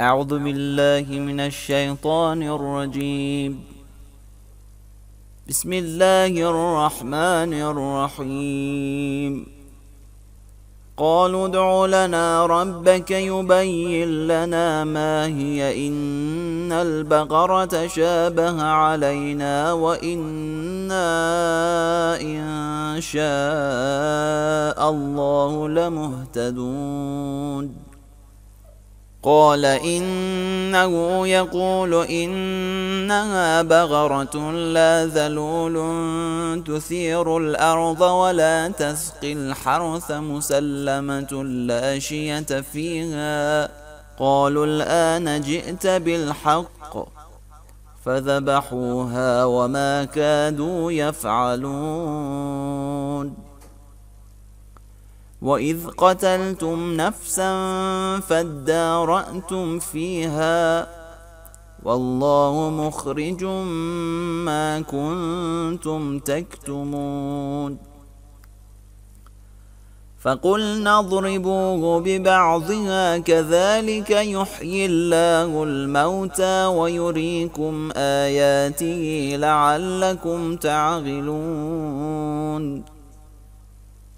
أعوذ بالله من الشيطان الرجيم بسم الله الرحمن الرحيم قالوا ادع لنا ربك يبين لنا ما هي إن البقرة تشابه علينا وإنا إن شاء الله لمهتدون قال إنه يقول إنها بغرة لا ذلول تثير الأرض ولا تسقي الحرث مسلمة لا شية فيها قالوا الآن جئت بالحق فذبحوها وما كادوا يفعلون وإذ قتلتم نفسا فادارأتم فيها والله مخرج ما كنتم تكتمون فقلنا اضربوه ببعضها كذلك يحيي الله الموتى ويريكم آياته لعلكم تعقلون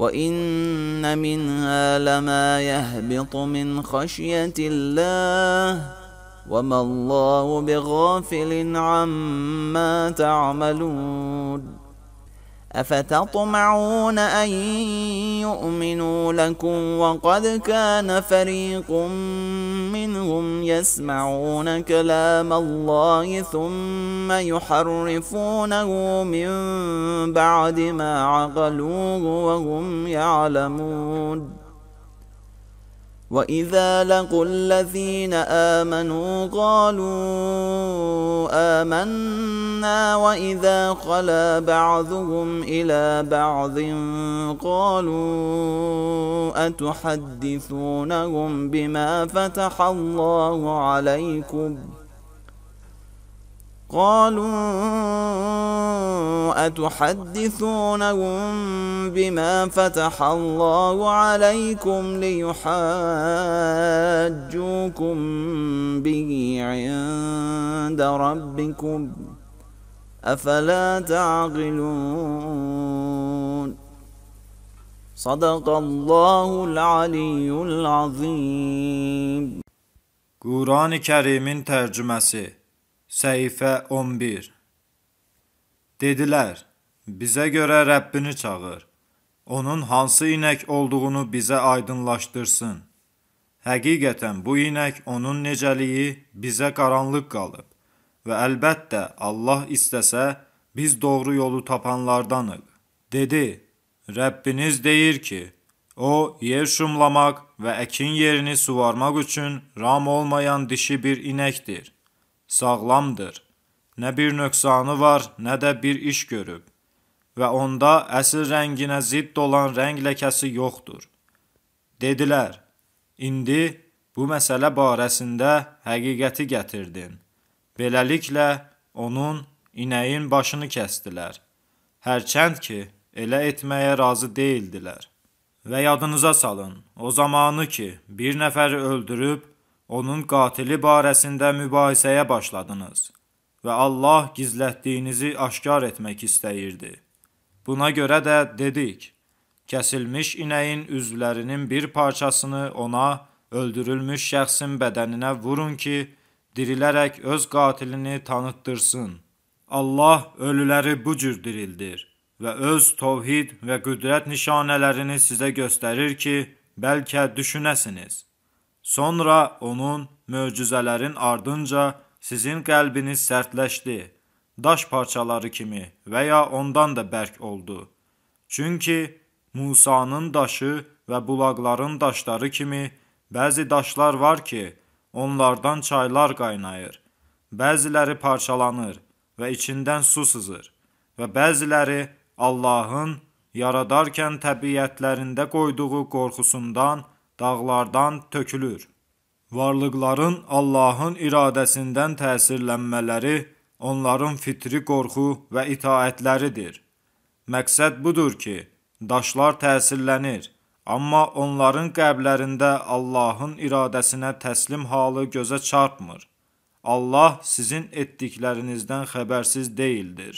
وإن منها لما يهبط من خشية الله وما الله بغافل عما تعملون افتطمعون ان يؤمنوا لكم وقد كان فريق منهم يسمعون كلام الله ثم يحرفونه من بعد ما عقلوه وهم يعلمون واذا لقوا الذين امنوا قالوا امنا واذا خلا بعضهم الى بعض قالوا اتحدثونهم بما فتح الله عليكم قالوا أتحدثونهم بما فتح الله عليكم ليحاجوكم به عند ربكم أفلا تعقلون صدق الله العلي العظيم قرآن كريم سي. Səhifə 11 Dedilər, bizə görə Rəbbini çağır, onun hansı inək olduğunu bizə aydınlaşdırsın. Həqiqətən bu inək onun necəliyi bizə qaranlıq qalıb və əlbəttə Allah istəsə biz doğru yolu tapanlardanıq. Dedi, Rəbbiniz deyir ki, O, yer şumlamaq və əkin yerini suvarmaq üçün ram olmayan dişi bir inəkdir.'' sağlamdır. Nə bir nöqsanı var, nə də bir iş görüb və onda əsl rənginə zidd olan rəng ləkəsi yoxdur. Dedilər, indi bu məsələ barəsində həqiqəti gətirdin. Beləliklə, onun inəyin başını kəstilər. Hərçənd ki, elə etməyə razı deyildilər. Və yadınıza salın, o zamanı ki, bir nəfəri öldürüb, onun qatili barəsində mübahisəyə başladınız və Allah gizlətdiyinizi aşkar etmək istəyirdi. Buna görə də dedik, kəsilmiş inəyin üzvlərinin bir parçasını ona, öldürülmüş şəxsin bədəninə vurun ki, dirilərək öz qatilini tanıtdırsın. Allah ölüləri bu cür dirildir və öz tovhid və qüdrət nişanələrini sizə göstərir ki, bəlkə düşünəsiniz.'' Sonra onun möcüzələrin ardınca sizin qəlbiniz sərtləşdi, daş parçaları kimi və ya ondan da bərk oldu. Çünki Musanın daşı və bulaqların daşları kimi bəzi daşlar var ki, onlardan çaylar qaynayır. Bəziləri parçalanır və içindən su sızır və bəziləri Allahın yaradarkən təbiətlərində qoyduğu qorxusundan dağlardan tökülür. Varlıqların Allahın iradəsindən təsirlənmələri onların fitri qorxu və itaətləridir. Məqsəd budur ki, daşlar təsirlənir, amma onların qəlblərində Allahın iradəsinə təslim halı gözə çarpmır. Allah sizin etdiklərinizdən xəbərsiz deyildir.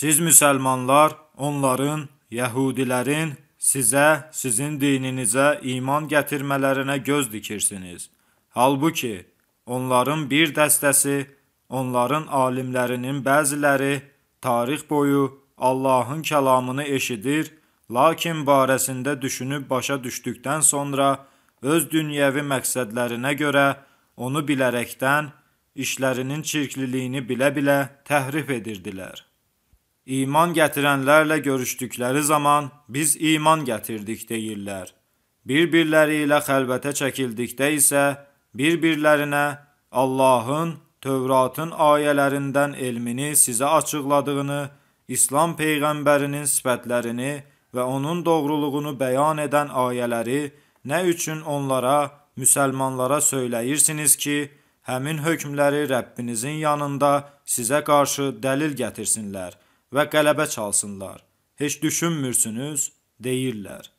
Siz müsəlmanlar onların, yəhudilərin sizə, sizin dininizə iman gətirmələrinə göz dikirsiniz. Halbuki, onların bir dəstəsi, onların alimlərinin bəziləri tarix boyu Allahın kəlamını eşidir, lakin barəsində düşünüb başa düşdükdən sonra öz dünyəvi məqsədlərinə görə onu bilərəkdən işlərinin çirkliliyini bilə-bilə təhrif edirdilər. İman gətirənlərlə görüşdükləri zaman biz iman gətirdik deyirlər. Bir-birləri ilə xəlvətə çəkildikdə isə bir-birlərinə Allahın Tövratın ayələrindən elmini sizə açıqladığını, İslam peyğəmbərinin sifətlərini və onun doğruluğunu bəyan edən ayələri nə üçün onlara, müsəlmanlara söyləyirsiniz ki, həmin hökmləri Rəbbinizin yanında sizə qarşı dəlil gətirsinlər? və qələbə çalsınlar. Heç düşünmürsünüz, deyirlər.